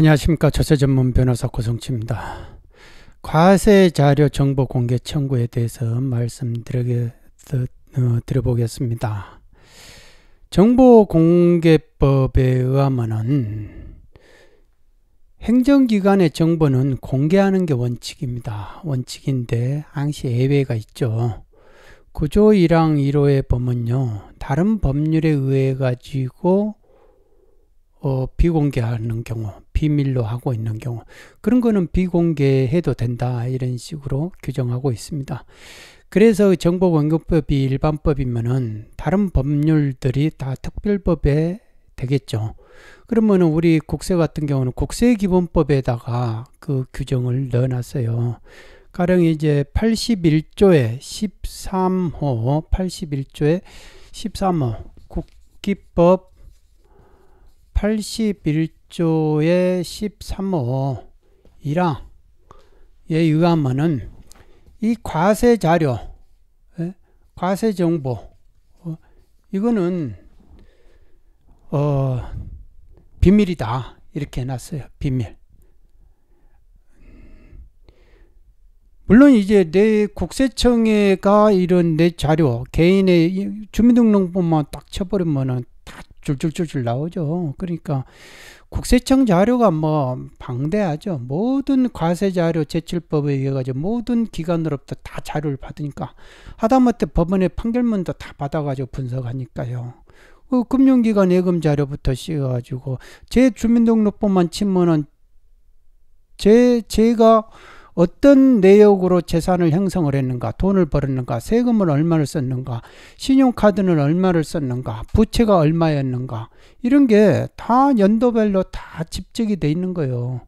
안녕하십니까 저세 전문 변호사 고성치입니다. 과세 자료 정보 공개 청구에 대해서 말씀드려 어, 보겠습니다 정보 공개법에 의하면은 행정기관의 정보는 공개하는 게 원칙입니다. 원칙인데 항시 예외가 있죠. 구조 1항 1호에 보면요. 다른 법률에 의해 가지고 어, 비공개하는 경우, 비밀로 하고 있는 경우 그런 거는 비공개해도 된다 이런 식으로 규정하고 있습니다. 그래서 정보공개법이 일반법이면은 다른 법률들이 다 특별법에 되겠죠. 그러면은 우리 국세 같은 경우는 국세기본법에다가 그 규정을 넣어놨어요. 가령 이제 81조에 13호, 81조에 13호 국기법 81 1조의 13호 1항에 의하면은 이 과세 자료, 과세 정보, 어? 이거는 어, 비밀이다 이렇게 해놨어요. 비밀. 물론 이제 내 국세청에가 이런 내 자료, 개인의 주민등록부만딱 쳐버리면은 줄줄줄줄 나오죠. 그러니까 국세청 자료가 뭐 방대하죠. 모든 과세 자료 제출법에 의해 가지고 모든 기관으로부터 다 자료를 받으니까 하다못해 법원의 판결문도 다 받아가지고 분석하니까요. 그 금융기관 예금 자료부터 씌워가지고 제 주민등록번만 치면은 제 제가 어떤 내역으로 재산을 형성을 했는가, 돈을 벌었는가, 세금을 얼마를 썼는가, 신용카드는 얼마를 썼는가, 부채가 얼마였는가, 이런 게 다 연도별로 다 집적이 돼 있는 거예요.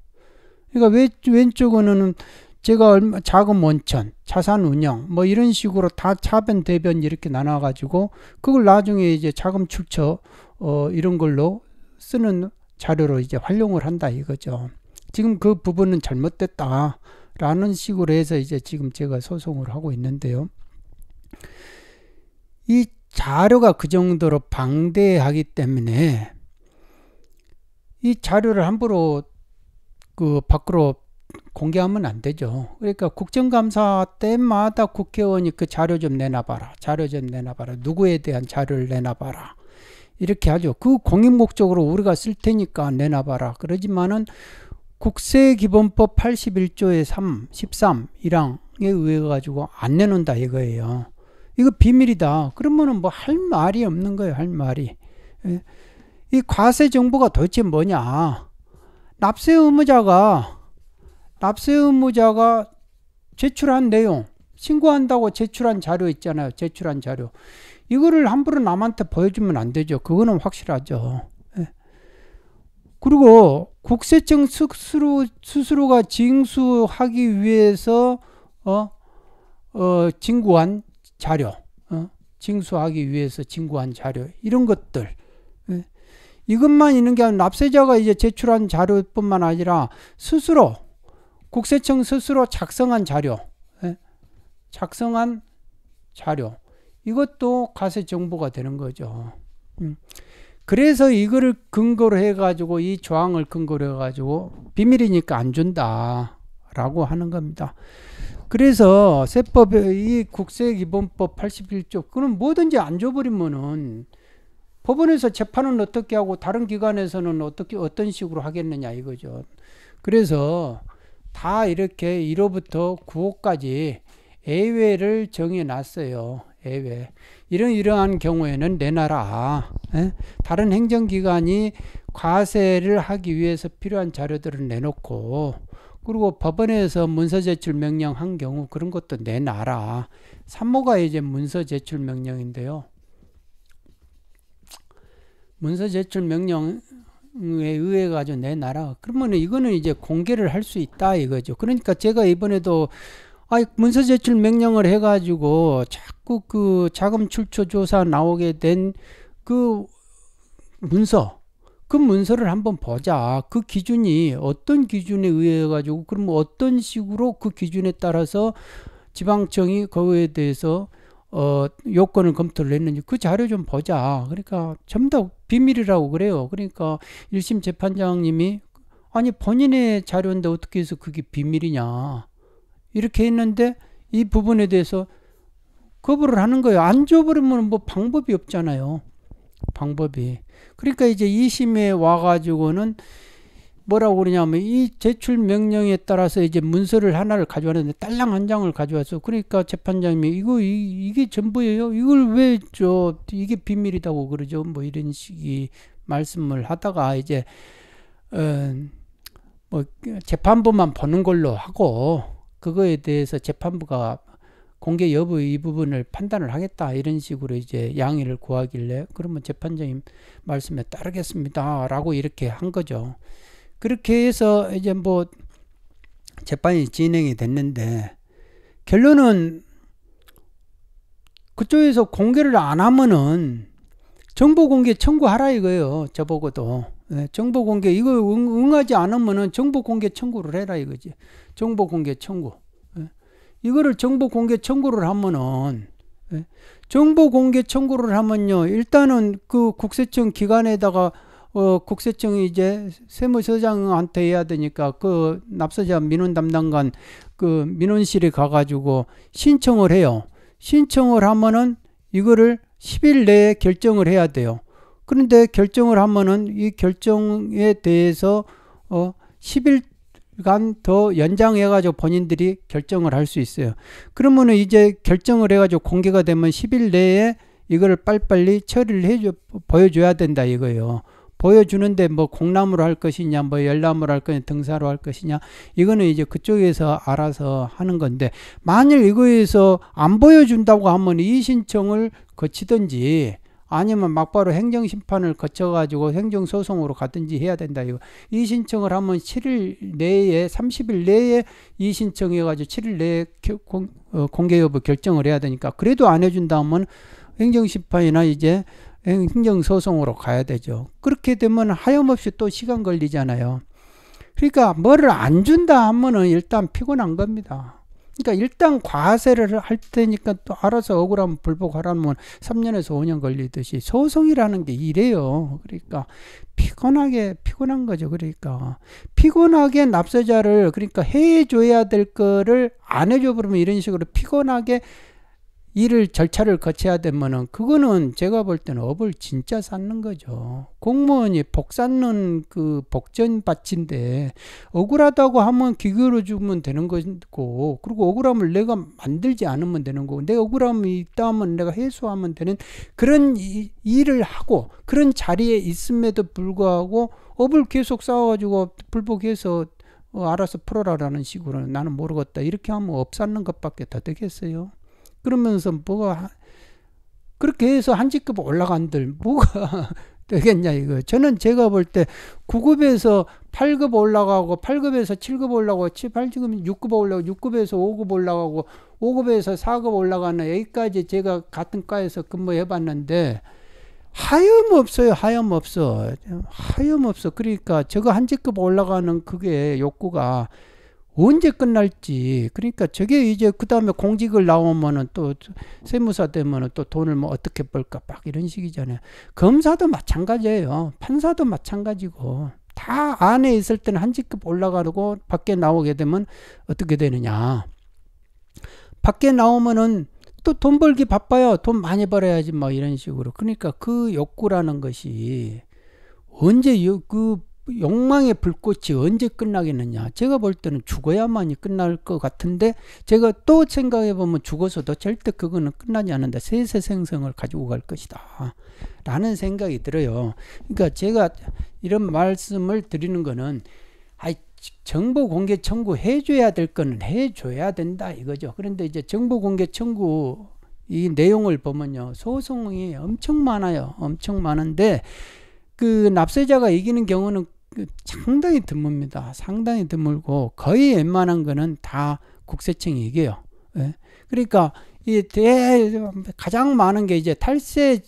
그러니까 왼, 왼쪽는 제가 얼마, 자금 원천, 자산 운영, 뭐 이런 식으로 다 차변, 대변 이렇게 나눠가지고 그걸 나중에 이제 자금 출처, 어, 이런 걸로 쓰는 자료로 이제 활용을 한다 이거죠. 지금 그 부분은 잘못됐다. 라는 식으로 해서 이제 지금 제가 소송을 하고 있는데요. 이 자료가 그 정도로 방대하기 때문에 이 자료를 함부로 그 밖으로 공개하면 안 되죠. 그러니까 국정감사 때마다 국회의원이 그 자료 좀 내놔봐라. 자료 좀 내놔봐라. 누구에 대한 자료를 내놔봐라. 이렇게 하죠. 그 공익 목적으로 우리가 쓸 테니까 내놔봐라. 그러지만은 국세기본법 81조의 3, 13이랑에 의해 가지고 안 내놓는다 이거예요. 이거 비밀이다. 그러면은 뭐 할 말이 없는 거예요. 할 말이. 예. 이 과세 정보가 도대체 뭐냐? 납세 의무자가 납세 의무자가 제출한 내용, 신고한다고 제출한 자료 있잖아요. 제출한 자료. 이거를 함부로 남한테 보여주면 안 되죠. 그거는 확실하죠. 그리고 국세청 스스로 스스로가 징수하기 위해서 어, 어 징구한 자료, 어, 징수하기 위해서 징구한 자료 이런 것들 예. 이것만 있는 게 아니라 납세자가 이제 제출한 자료뿐만 아니라 스스로 국세청 스스로 작성한 자료, 예. 작성한 자료 이것도 가세 정보가 되는 거죠. 음. 그래서 이거를 근거로 해가지고 이 조항을 근거로 해가지고 비밀이니까 안 준다라고 하는 겁니다. 그래서 세법의 이 국세기본법 81조 그는 뭐든지 안 줘버리면은 법원에서 재판은 어떻게 하고 다른 기관에서는 어떻게 어떤 식으로 하겠느냐 이거죠. 그래서 다 이렇게 1호부터 9호까지 예외를 정해 놨어요. 예외. 이런 이러한 경우에는 내놔라 에? 다른 행정기관이 과세를 하기 위해서 필요한 자료들을 내놓고 그리고 법원에서 문서 제출 명령한 경우 그런 것도 내놔라. 산모가 이제 문서 제출 명령인데요. 문서 제출 명령에 의해 가지고 내놔라. 그러면 이거는 이제 공개를 할 수 있다 이거죠. 그러니까 제가 이번에도 아, 이 문서 제출 명령을 해가지고 자꾸 그 자금 출처 조사 나오게 된 그 문서, 그 문서를 한번 보자. 그 기준이 어떤 기준에 의해 가지고 그럼 어떤 식으로 그 기준에 따라서 지방청이 거기에 대해서 어, 요건을 검토를 했는지 그 자료 좀 보자. 그러니까 전부 다 비밀이라고 그래요. 그러니까 1심 재판장님이 아니 본인의 자료인데 어떻게 해서 그게 비밀이냐. 이렇게 했는데이 부분에 대해서 거부를 하는 거예요. 안 줘버리면 뭐 방법이 없잖아요. 방법이. 그러니까 이제 2심에 와가지고는 뭐라고 그러냐면 이 제출 명령에 따라서 이제 문서를 하나를 가져왔는데 딸랑 한 장을 가져왔어. 그러니까 재판장님이 이거 이, 게 전부예요. 이걸 왜 저 이게 비밀이다고 그러죠. 뭐 이런 식이 말씀을 하다가 이제 어, 뭐 재판부만 보는 걸로 하고 그거에 대해서 재판부가 공개 여부 이 부분을 판단을 하겠다 이런 식으로 이제 양해를 구하길래 그러면 재판장님 말씀에 따르겠습니다라고 이렇게 한 거죠. 그렇게 해서 이제 뭐 재판이 진행이 됐는데 결론은 그쪽에서 공개를 안 하면은 정보 공개 청구하라 이거예요. 저보고도. 예, 정보 공개 이거 응하지 않으면은 정보 공개 청구를 해라 이거지. 정보 공개 청구. 예. 이거를 정보 공개 청구를 하면은 예. 정보 공개 청구를 하면요. 일단은 그 국세청 기관에다가 어, 국세청이 이제 세무서장한테 해야 되니까 그 납세자 민원 담당관 그 민원실에 가가지고 신청을 해요. 신청을 하면은 이거를 10일 내에 결정을 해야 돼요. 그런데 결정을 하면은 이 결정에 대해서 어, 10일 간더 연장해가지고 본인들이 결정을 할 수 있어요. 그러면은 이제 결정을 해가지고 공개가 되면 10일 내에 이거 빨리빨리 처리를 해 보여줘야 된다 이거예요. 보여주는데 뭐 공나무로 할 것이냐, 뭐 열나무로 할 것이냐, 등사로 할 것이냐, 이거는 이제 그쪽에서 알아서 하는 건데, 만일 이거에서 안 보여준다고 하면 이 신청을 거치든지, 아니면 막바로 행정심판을 거쳐가지고 행정소송으로 가든지 해야 된다. 이거. 이 신청을 하면 7일 내에, 30일 내에 이 신청해가지고 7일 내에 공, 어, 공개 여부 결정을 해야 되니까 그래도 안 해준다면 행정심판이나 이제 행정소송으로 가야 되죠. 그렇게 되면 하염없이 또 시간 걸리잖아요. 그러니까 뭐를 안 준다 하면은 일단 피곤한 겁니다. 그러니까 일단 과세를 할 테니까 또 알아서 억울하면 불복하라면 3년에서 5년 걸리듯이 소송이라는 게 이래요. 그러니까 피곤하게 피곤한 거죠. 그러니까 피곤하게 납세자를 그러니까 해줘야 될 거를 안 해줘 버리면 이런 식으로 피곤하게 일을 절차를 거쳐야 되면은 그거는 제가 볼 때는 업을 진짜 쌓는 거죠. 공무원이 복 쌓는 그 복전 받인데 억울하다고 하면 기교로 주면 되는 거고 그리고 억울함을 내가 만들지 않으면 되는 거고 내 억울함이 있다 면 내가 해소하면 되는 그런 이, 일을 하고 그런 자리에 있음에도 불구하고 업을 계속 쌓아가지고 불복해서 어, 알아서 풀어라라는 식으로 나는 모르겠다 이렇게 하면 업 쌓는 것밖에 더 되겠어요. 그러면서 뭐가 그렇게 해서 한 직급 올라간들 뭐가 되겠냐 이거. 저는 제가 볼 때 9급에서 8급 올라가고 8급에서 7급 올라가고 7, 8급 6급 올라가고 6급에서 5급 올라가고 5급에서 4급 올라가는 여기까지 제가 같은 과에서 근무해 봤는데 하염없어요. 하염없어. 하염없어. 그러니까 저거 한 직급 올라가는 그게 욕구가 언제 끝날지 그러니까 저게 이제 그 다음에 공직을 나오면은 또 세무사 되면은 또 돈을 뭐 어떻게 벌까 막 이런 식이잖아요 검사도 마찬가지예요 판사도 마찬가지고 다 안에 있을 때는 한 직급 올라가고 밖에 나오게 되면 어떻게 되느냐 밖에 나오면은 또 돈 벌기 바빠요 돈 많이 벌어야지 뭐 이런 식으로 그러니까 그 욕구라는 것이 언제 그뭐 욕망의 불꽃이 언제 끝나겠느냐. 제가 볼 때는 죽어야만이 끝날 것 같은데, 제가 또 생각해 보면 죽어서도 절대 그거는 끝나지 않는다. 세세 생성을 가지고 갈 것이다. 라는 생각이 들어요. 그러니까 제가 이런 말씀을 드리는 거는, 아이, 정보 공개 청구 해줘야 될 거는 해줘야 된다 이거죠. 그런데 이제 정보 공개 청구 이 내용을 보면요. 소송이 엄청 많아요. 엄청 많은데, 그 납세자가 이기는 경우는 그 상당히 드뭅니다. 상당히 드물고 거의 웬만한 거는 다 국세청이 이겨요. 예. 그러니까 이 대, 가장 많은 게 이제 탈세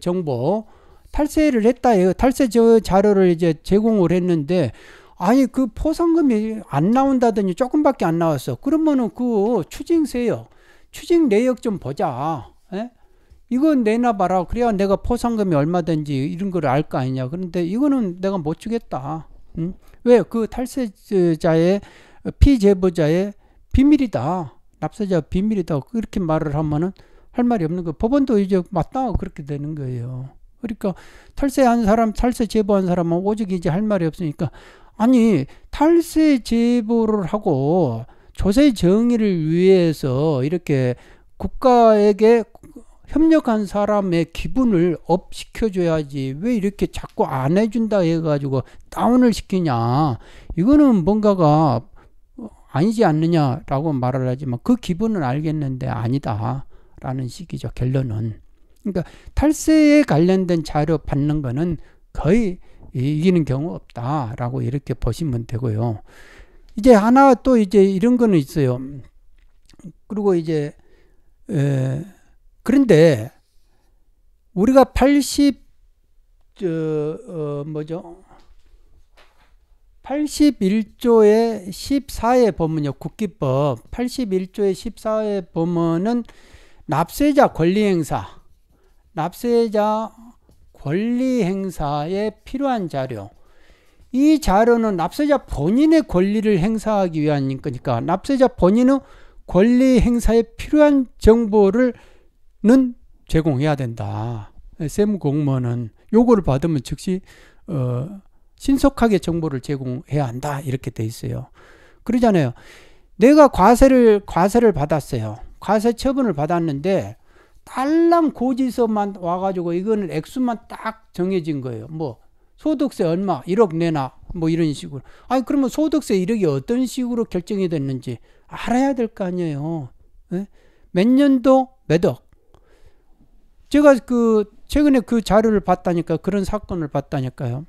정보 탈세를 했다. 예. 탈세 자료를 이제 제공을 했는데 아니 그 포상금이 안 나온다더니 조금밖에 안 나왔어. 그러면은 그 추징세요. 추징 내역 좀 보자. 이건 내놔봐라. 그래야 내가 포상금이 얼마든지 이런 걸 알 거 아니냐. 그런데 이거는 내가 못 주겠다. 응? 왜? 그 탈세자의, 피제보자의 비밀이다. 납세자 비밀이다. 그렇게 말을 하면은 할 말이 없는 거예요. 법원도 이제 맞다. 그렇게 되는 거예요. 그러니까 탈세한 사람, 탈세 제보한 사람은 오직 이제 할 말이 없으니까 아니, 탈세 제보를 하고 조세 정의를 위해서 이렇게 국가에게 협력한 사람의 기분을 업 시켜줘야지 왜 이렇게 자꾸 안 해준다 해가지고 다운을 시키냐 이거는 뭔가가 아니지 않느냐라고 말을 하지만 그 기분은 알겠는데 아니다라는 식이죠 결론은 그러니까 탈세에 관련된 자료 받는 거는 거의 이기는 경우 없다라고 이렇게 보시면 되고요 이제 하나 또 이제 이런 거는 있어요 그리고 이제 에, 그런데 우리가 80, 저, 어, 뭐죠? 81조의 14의 법문요. 국기법 81조의 14의 법문은 납세자 권리행사, 납세자 권리행사에 필요한 자료. 이 자료는 납세자 본인의 권리를 행사하기 위한 거니까 납세자 본인의 권리행사에 필요한 정보를 는 제공해야 된다. 세무 공무원은 요거를 받으면 즉시 어, 신속하게 정보를 제공해야 한다 이렇게 돼 있어요. 그러잖아요. 내가 과세를 과세를 받았어요. 과세 처분을 받았는데 딸랑 고지서만 와가지고 이거는 액수만 딱 정해진 거예요. 뭐 소득세 얼마 1억 내나뭐 이런 식으로. 아니 그러면 소득세 1억이 어떤 식으로 결정이 됐는지 알아야 될 거 아니에요. 예? 몇 년도 몇 억, 제가 그 최근에 그 자료를 봤다니까 그런 사건을 봤다니까요.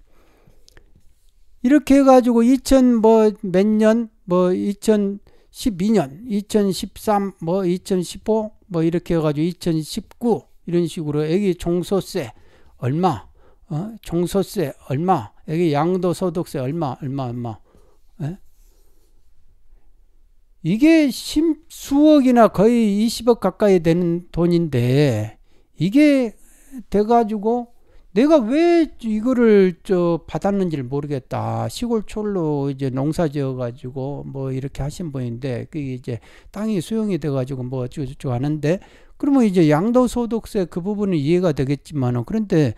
이렇게 해가지고 2000 뭐 몇 년 뭐 2012년, 2013 뭐 2015 뭐 이렇게 해가지고 2019 이런 식으로 애기 종소세 얼마, 어? 종소세 얼마, 애기 양도소득세 얼마, 얼마, 얼마. 에? 예? 이게 10수억이나 거의 20억 가까이 되는 돈인데 이게 돼가지고 내가 왜 이거를 저 받았는지를 모르겠다. 시골 촌로 이제 농사 지어가지고 뭐 이렇게 하신 분인데 그게 이제 땅이 수용이 돼가지고 뭐 어쩌고저쩌고 하는데 그러면 이제 양도소득세 그 부분은 이해가 되겠지만은 그런데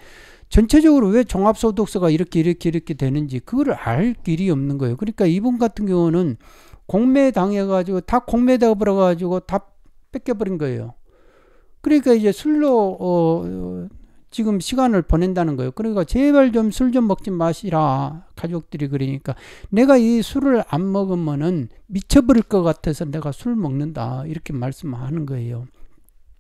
전체적으로 왜 종합소득세가 이렇게 이렇게 이렇게 되는지 그거를 알 길이 없는 거예요. 그러니까 이분 같은 경우는 공매당해가지고 다 공매당해버려가지고 다 뺏겨버린 거예요. 그러니까 이제 술로 어, 지금 시간을 보낸다는 거예요. 그러니까 제발 좀 술좀 좀 먹지 마시라. 가족들이 그러니까 내가 이 술을 안 먹으면은 미쳐버릴 것 같아서 내가 술 먹는다. 이렇게 말씀하는 거예요.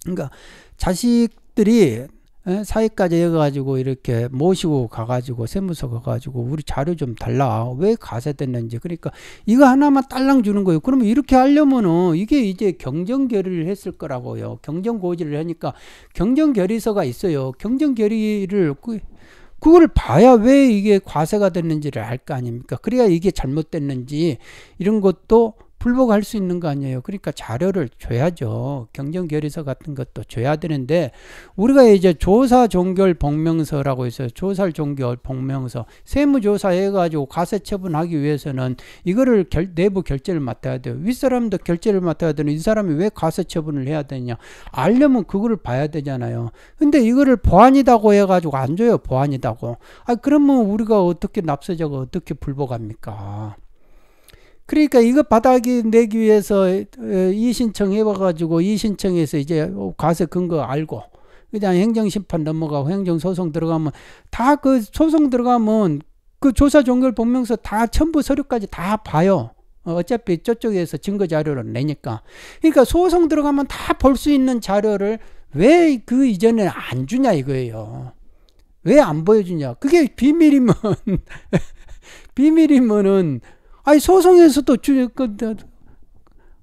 그러니까 자식들이 예? 사이까지 해가지고 이렇게 모시고 가가지고 세무서 가가지고 우리 자료 좀 달라 왜 가세됐는지 그러니까 이거 하나만 딸랑 주는 거예요 그러면 이렇게 하려면은 이게 이제 경정결의를 했을 거라고요 경정고지를 하니까 경정결의서가 있어요 경정결의를 그, 그걸 봐야 왜 이게 과세가 됐는지를 알 거 아닙니까 그래야 이게 잘못됐는지 이런 것도 불복할 수 있는 거 아니에요. 그러니까 자료를 줘야죠. 경정결의서 같은 것도 줘야 되는데 우리가 이제 조사 종결 복명서라고 있어요. 조사 종결 복명서 세무조사 해가지고 과세 처분하기 위해서는 이거를 결, 내부 결제를 맡아야 돼요. 윗사람도 결제를 맡아야 되는 이 사람이 왜 과세 처분을 해야 되냐 알려면 그거를 봐야 되잖아요. 근데 이거를 보안이라고 해가지고 안 줘요. 보안이라고아 그러면 우리가 어떻게 납세자가 어떻게 불복합니까? 그러니까 이거 바닥이 내기 위해서 이 신청 해봐가지고 이 신청에서 이제 과세 근거 알고 그냥 행정심판 넘어가고 행정소송 들어가면 다 그 소송 들어가면 그 조사 종결 본명서다 첨부 서류까지 다 봐요. 어, 어차피 저쪽에서 증거 자료를 내니까. 그러니까 소송 들어가면 다 볼 수 있는 자료를 왜 그 이전에 안 주냐 이거예요. 왜 안 보여주냐. 그게 비밀이면, 비밀이면은 아니 소송에서도 주, 그,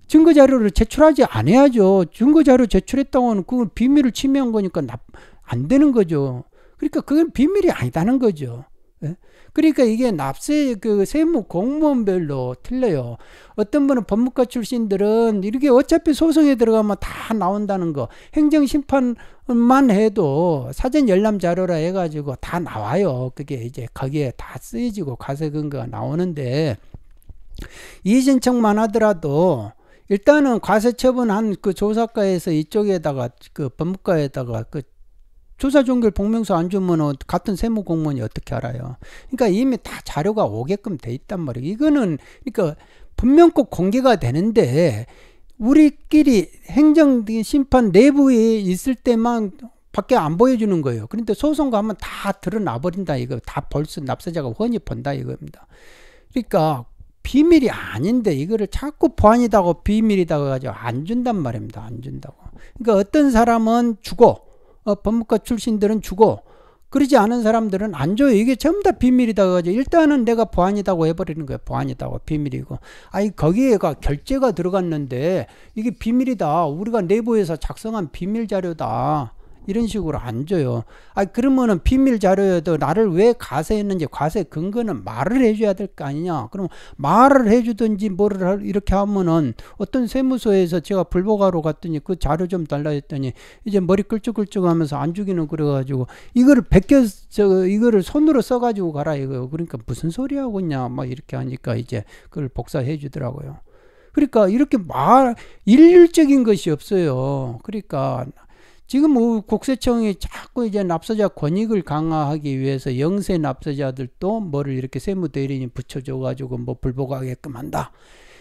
증거 자료를 제출하지 않아야죠. 증거 자료 제출했다고는 그건 비밀을 침해한 거니까 나, 안 되는 거죠. 그러니까 그건 비밀이 아니다는 거죠. 예? 그러니까 이게 납세 그 세무 공무원별로 틀려요. 어떤 분은 법무과 출신들은 이렇게 어차피 소송에 들어가면 다 나온다는 거. 행정 심판만 해도 사전 열람 자료라 해가지고 다 나와요. 그게 이제 거기에 다 쓰여지고 과세 근거가 나오는데 이의신청만 하더라도 일단은 과세 처분한 그 조사과에서 이쪽에다가 그 법무과에다가 그 조사 종결 복명서 안 주면 은 같은 세무 공무원이 어떻게 알아요? 그러니까 이미 다 자료가 오게끔 돼 있단 말이에요. 이거는 그러니까 분명 꼭 공개가 되는데 우리끼리 행정 심판 내부에 있을 때만 밖에 안 보여주는 거예요. 그런데 소송 가면 다 드러나 버린다 이거 다 벌써 납세자가 훤히 본다 이겁니다. 그러니까 비밀이 아닌데 이거를 자꾸 보안이다고 비밀이다고 가지고 안 준단 말입니다. 안 준다고. 그러니까 어떤 사람은 주고 어, 법무과 출신들은 주고 그러지 않은 사람들은 안 줘요. 이게 전부 다 비밀이다 가지고 일단은 내가 보안이다고 해버리는 거예요. 보안이다고 비밀이고. 아니 거기에가 결제가 들어갔는데 이게 비밀이다. 우리가 내부에서 작성한 비밀 자료다. 이런 식으로 안 줘요. 아 그러면은 비밀 자료에도 나를 왜과세했는지 과세 근거는 말을 해줘야 될 거 아니냐. 그럼 말을 해주든지 뭐를 할, 이렇게 하면은 어떤 세무서에서 제가 불복하러 갔더니 그 자료 좀 달라 했더니 이제 머리 끌쭉끌쭉하면서 안 주기는 그래가지고 이거를 벗겨 저 이거를 손으로 써가지고 가라 이거 그러니까 무슨 소리 하고 있냐 막 이렇게 하니까 이제 그걸 복사해 주더라고요. 그러니까 이렇게 말 일률적인 것이 없어요. 그러니까 지금 뭐 국세청이 자꾸 이제 납세자 권익을 강화하기 위해서 영세 납세자들도 뭐를 이렇게 세무대리인이 붙여줘가지고 뭐 불복하게끔 한다.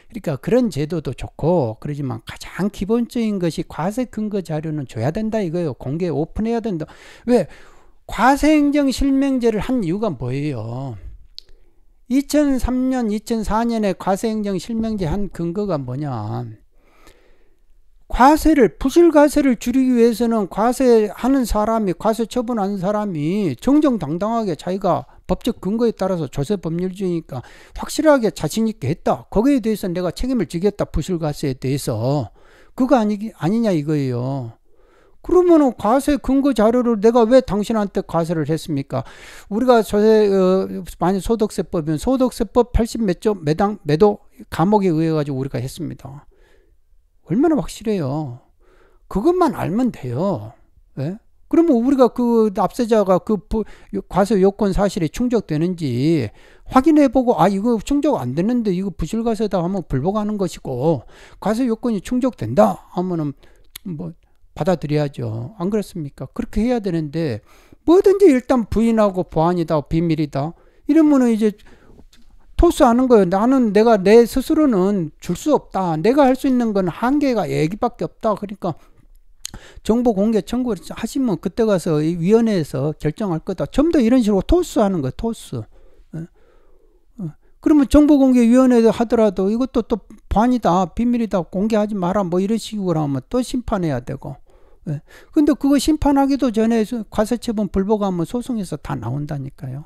그러니까 그런 제도도 좋고 그러지만 가장 기본적인 것이 과세 근거 자료는 줘야 된다 이거예요. 공개 오픈해야 된다. 왜 과세행정 실명제를 한 이유가 뭐예요? 2003년, 2004년에 과세행정 실명제 한 근거가 뭐냐? 과세를 부실과세를 줄이기 위해서는 과세하는 사람이 과세 처분하는 사람이 정정당당하게 자기가 법적 근거에 따라서 조세 법률주의니까 확실하게 자신 있게 했다. 거기에 대해서 내가 책임을 지겠다. 부실과세에 대해서 그거 아니 아니냐 이거예요. 그러면은 과세 근거 자료를 내가 왜 당신한테 과세를 했습니까? 우리가 조세 어, 만약 소득세법이면 소득세법 80 몇 조 매당 매도 감옥에 의해 가지고 우리가 했습니다. 얼마나 확실해요. 그것만 알면 돼요. 예? 그러면 우리가 그 납세자가 그 과세 요건 사실에 충족되는지 확인해 보고 아 이거 충족 안 됐는데 이거 부실과세다 하면 불복하는 것이고 과세 요건이 충족된다 하면은 뭐 받아들여야죠. 안 그렇습니까? 그렇게 해야 되는데 뭐든지 일단 부인하고 보안이다 비밀이다 이러면은 이제 토스하는 거예요 나는 내가 내 스스로는 줄 수 없다. 내가 할 수 있는 건 한계가 얘기밖에 없다. 그러니까 정보 공개 청구를 하시면 그때 가서 이 위원회에서 결정할 거다. 전부 다 이런 식으로 토스하는 거예요 토스. 예. 예. 그러면 정보공개위원회도 하더라도 이것도 또 반이다 비밀이다 공개하지 마라 뭐 이런 식으로 하면 또 심판해야 되고 예. 근데 그거 심판하기도 전에 과세처분 불복하면 소송에서 다 나온다니까요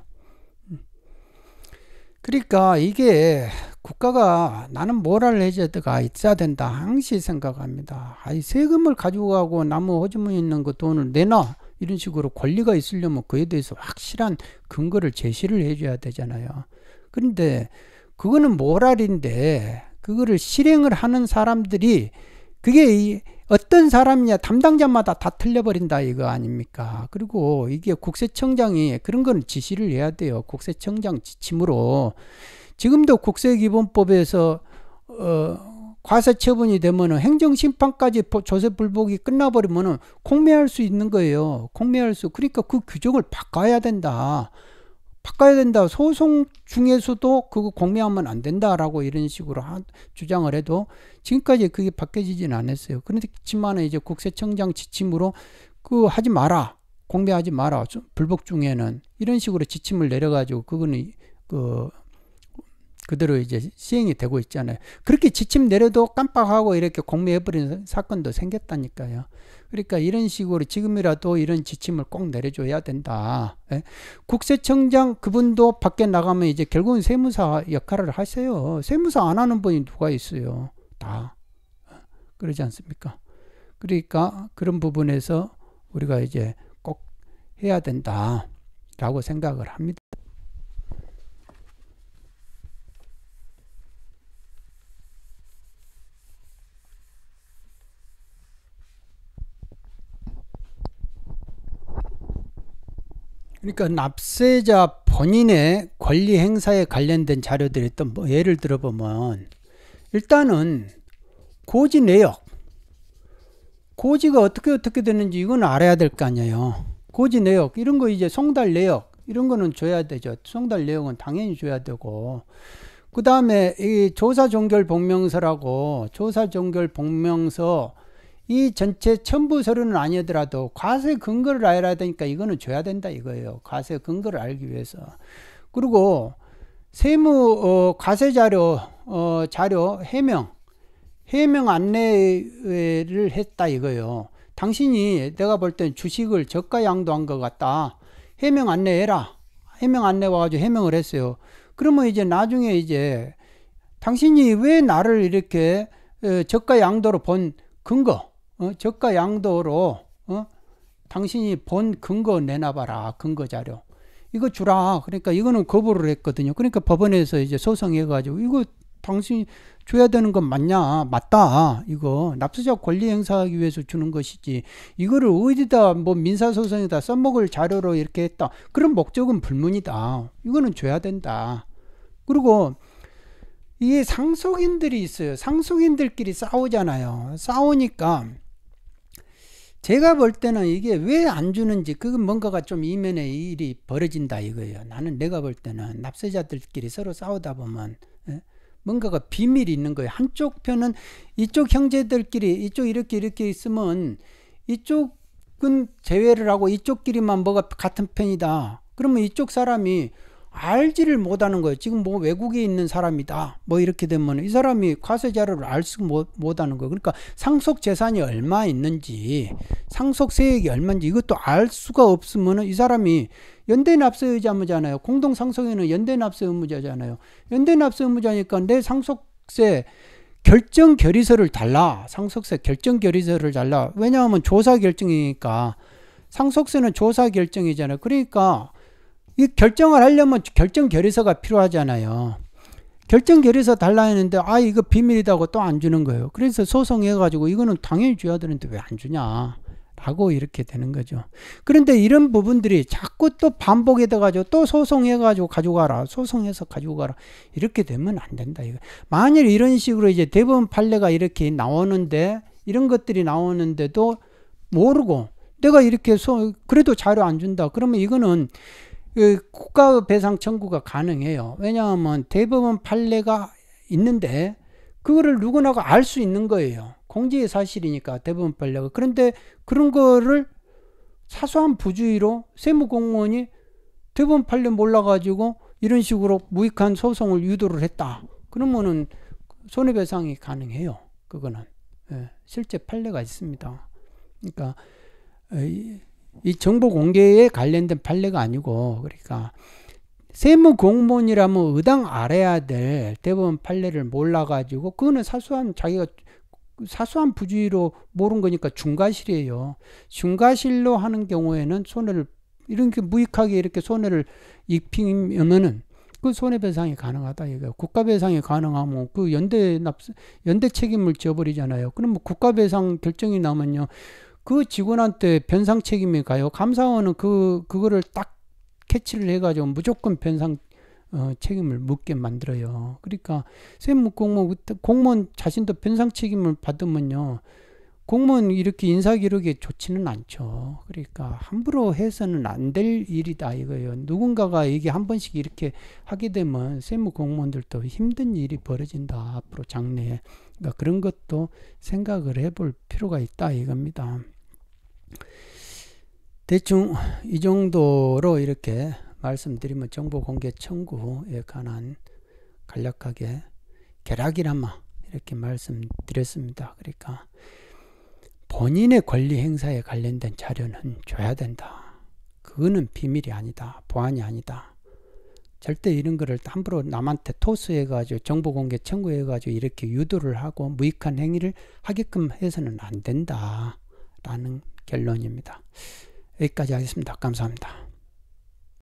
그러니까 이게 국가가 나는 뭐라를 해줘야가 있어야 된다 항시 생각합니다. 아이 세금을 가지고 가고 나무 호주머 있는 그 돈을 내놔 이런 식으로 권리가 있으려면 그에 대해서 확실한 근거를 제시를 해줘야 되잖아요. 그런데 그거는 모랄인데 그거를 실행을 하는 사람들이 그게 이 어떤 사람이냐 담당자마다 다 틀려버린다 이거 아닙니까? 그리고 이게 국세청장이 그런 거는 지시를 해야 돼요. 국세청장 지침으로 지금도 국세기본법에서 어, 과세 처분이 되면은 행정심판까지 조세 불복이 끝나버리면은 공매할 수 있는 거예요. 공매할 수 그러니까 그 규정을 바꿔야 된다. 바꿔야 된다. 소송 중에서도 그거 공명하면 안 된다라고 이런 식으로 하, 주장을 해도 지금까지 그게 바뀌어지진 않았어요. 그렇지만 런데 이제 국세청장 지침으로 그 하지 마라. 공개하지 마라. 불복 중에는 이런 식으로 지침을 내려가지고 그거는 그 그대로 이제 시행이 되고 있잖아요. 그렇게 지침 내려도 깜빡하고 이렇게 공매해버리는 사건도 생겼다니까요. 그러니까 이런 식으로 지금이라도 이런 지침을 꼭 내려줘야 된다. 예? 국세청장 그분도 밖에 나가면 이제 결국은 세무사 역할을 하세요. 세무사 안 하는 분이 누가 있어요. 다. 예? 그러지 않습니까? 그러니까 그런 부분에서 우리가 이제 꼭 해야 된다라고 생각을 합니다. 그러니까 납세자 본인의 권리 행사에 관련된 자료들이 또뭐 예를 들어보면 일단은 고지 내역 고지가 어떻게 어떻게 되는지 이건 알아야 될 거 아니에요 고지 내역 이런 거 이제 송달 내역 이런 거는 줘야 되죠 송달 내역은 당연히 줘야 되고 그 다음에 이 조사 종결 복명서라고 조사 종결 복명서 이 전체 첨부 서류는 아니더라도 과세 근거를 알아야 되니까 이거는 줘야 된다 이거예요. 과세 근거를 알기 위해서. 그리고 세무 어, 과세 자료 어, 자료 해명 해명 안내를 했다 이거예요. 당신이 내가 볼 땐 주식을 저가 양도한 것 같다. 해명 안내해라. 해명 안내 와가지고 해명을 했어요. 그러면 이제 나중에 이제 당신이 왜 나를 이렇게 저가 양도로 본 근거 어, 저가 양도로 어, 당신이 본 근거 내놔봐라 근거 자료 이거 주라 그러니까 이거는 거부를 했거든요. 그러니까 법원에서 이제 소송해가지고 이거 당신이 줘야 되는 건 맞냐? 맞다. 이거 납세자 권리 행사하기 위해서 주는 것이지. 이거를 어디다 뭐 민사 소송에다 써먹을 자료로 이렇게 했다. 그런 목적은 불문이다. 이거는 줘야 된다. 그리고 이 상속인들이 있어요. 상속인들끼리 싸우잖아요. 싸우니까 제가 볼 때는 이게 왜 안 주는지 그건 뭔가가 좀이면에 일이 벌어진다 이거예요. 나는 내가 볼 때는 납세자들끼리 서로 싸우다 보면 예, 뭔가가 비밀이 있는 거예요. 한쪽 편은 이쪽 형제들끼리 이쪽 이렇게 이렇게 있으면 이쪽은 제외를 하고 이쪽끼리만 뭐가 같은 편이다. 그러면 이쪽 사람이 알지를 못하는 거예요. 지금 뭐 외국에 있는 사람이다. 뭐 이렇게 되면 이 사람이 과세 자료를 알 수 못하는 거예요. 그러니까 상속 재산이 얼마 있는지 상속 세액이 얼마인지 이것도 알 수가 없으면 이 사람이 연대 납세 의무자잖아요. 공동 상속에는 연대 납세 의무자잖아요. 연대 납세 의무자니까 내 상속세 결정 결의서를 달라. 상속세 결정 결의서를 달라. 왜냐하면 조사 결정이니까 상속세는 조사 결정이잖아요. 그러니까 이 결정을 하려면 결정 결의서가 필요하잖아요. 결정 결의서 달라 했는데 아 이거 비밀이라고또 안 주는 거예요. 그래서 소송해 가지고 이거는 당연히 줘야 되는데 왜 안 주냐? 라고 이렇게 되는 거죠. 그런데 이런 부분들이 자꾸 또 반복이 돼 가지고 또 소송해 가지고 가져가라. 소송해서 가져가라. 이렇게 되면 안 된다 이거. 만일 이런 식으로 이제 대법원 판례가 이렇게 나오는데 이런 것들이 나오는데도 모르고 내가 이렇게 소, 그래도 자료 안 준다. 그러면 이거는 그 국가 배상 청구가 가능해요. 왜냐하면 대법원 판례가 있는데 그거를 누구나 가알 수 있는 거예요. 공지의 사실이니까 대법원 판례가. 그런데 그런 거를 사소한 부주의로 세무공무원이 대법원 판례 몰라가지고 이런 식으로 무익한 소송을 유도를 했다. 그러면은 손해배상이 가능해요. 그거는 예, 실제 판례가 있습니다. 그러니까 에, 어, 이 정보 공개에 관련된 판례가 아니고 그러니까 세무 공무원이라면 의당 알아야 될 대법원 판례를 몰라가지고 그거는 사소한 자기가 사소한 부주의로 모른 거니까 중과실이에요. 중과실로 하는 경우에는 손해를 이렇게 무익하게 이렇게 손해를 입히면은 그 손해배상이 가능하다 이거예요. 국가배상이 가능하면 그 연대 납 연대 책임을 져버리잖아요. 그럼 뭐 국가배상 결정이 나면요. 그 직원한테 변상 책임이 가요. 감사원은 그 그거를 딱 캐치를 해가지고 무조건 변상 어, 책임을 묻게 만들어요. 그러니까 세무공무원 공무원 자신도 변상 책임을 받으면요. 공무원 이렇게 인사기록에 좋지는 않죠. 그러니까 함부로 해서는 안 될 일이다 이거예요. 누군가가 이게 한 번씩 이렇게 하게 되면 세무 공무원들도 힘든 일이 벌어진다 앞으로 장래에. 그러니까 그런 것도 생각을 해볼 필요가 있다 이겁니다. 대충 이 정도로 이렇게 말씀드리면 정보 공개 청구에 관한 간략하게 계략이라마 이렇게 말씀드렸습니다. 그러니까 본인의 권리 행사에 관련된 자료는 줘야 된다. 그거는 비밀이 아니다. 보안이 아니다. 절대 이런 거를 함부로 남한테 토스해가지고 정보 공개 청구해가지고 이렇게 유도를 하고 무익한 행위를 하게끔 해서는 안 된다. 라는 결론입니다. 여기까지 하겠습니다. 감사합니다.